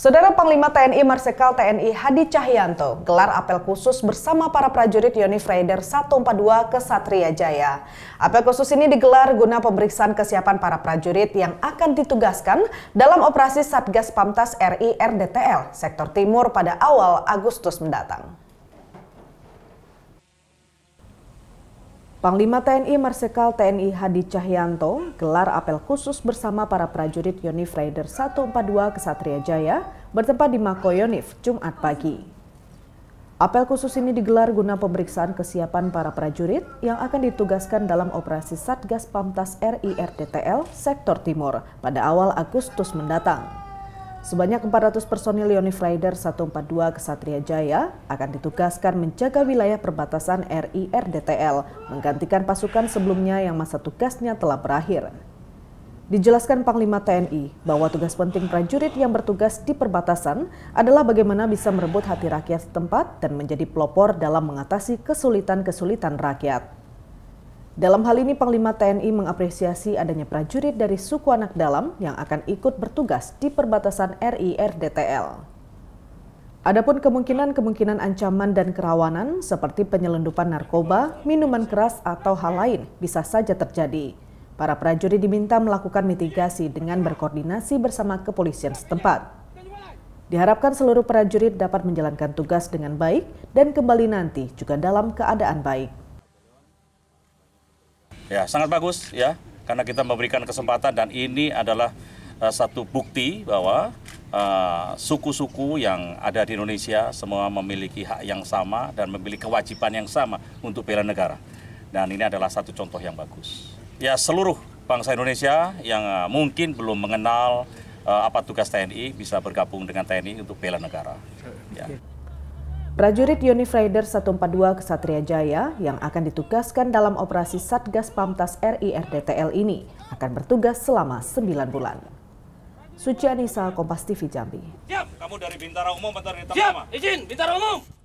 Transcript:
Saudara Panglima TNI Marsikal TNI Hadi Cahyanto gelar apel khusus bersama para prajurit Yonif Raider 142 ke Satria Jaya. Apel khusus ini digelar guna pemeriksaan kesiapan para prajurit yang akan ditugaskan dalam operasi Satgas Pamtas RI RDTL Sektor Timur pada awal Agustus mendatang. Panglima TNI Marsikal TNI Hadi Cahyanto gelar apel khusus bersama para prajurit Yonif Raider 142 Kesatria Jaya bertempat di Mako Yonif Jumat pagi. Apel khusus ini digelar guna pemeriksaan kesiapan para prajurit yang akan ditugaskan dalam operasi Satgas Pamtas RI RTTL Sektor Timur pada awal Agustus mendatang. Sebanyak 400 personil Yonif Rider 142 Kesatria Jaya akan ditugaskan menjaga wilayah perbatasan RI RDTL, menggantikan pasukan sebelumnya yang masa tugasnya telah berakhir. Dijelaskan Panglima TNI bahwa tugas penting prajurit yang bertugas di perbatasan adalah bagaimana bisa merebut hati rakyat setempat dan menjadi pelopor dalam mengatasi kesulitan-kesulitan rakyat. Dalam hal ini, Panglima TNI mengapresiasi adanya prajurit dari suku anak dalam yang akan ikut bertugas di perbatasan RI RDTL. Adapun kemungkinan-kemungkinan ancaman dan kerawanan seperti penyelundupan narkoba, minuman keras atau hal lain bisa saja terjadi. Para prajurit diminta melakukan mitigasi dengan berkoordinasi bersama kepolisian setempat. Diharapkan seluruh prajurit dapat menjalankan tugas dengan baik dan kembali nanti juga dalam keadaan baik. Ya, sangat bagus ya, karena kita memberikan kesempatan dan ini adalah uh, satu bukti bahwa eh, suku-suku uh, yang ada di Indonesia semua memiliki hak yang sama dan memiliki kewajiban yang sama untuk bela negara. Dan ini adalah satu contoh yang bagus. Ya, seluruh bangsa Indonesia yang uh, mungkin belum mengenal uh, apa tugas TNI bisa bergabung dengan TNI untuk bela negara. Ya. Prajurit Unif Raider 142 Kesatria Jaya yang akan ditugaskan dalam operasi Satgas Pamtas RI RDTL ini akan bertugas selama 9 bulan. Suci Anissa, Kompas TV Jambi. Siap, kamu dari Bintara Umum Bintara Siap, izin Bintara Umum.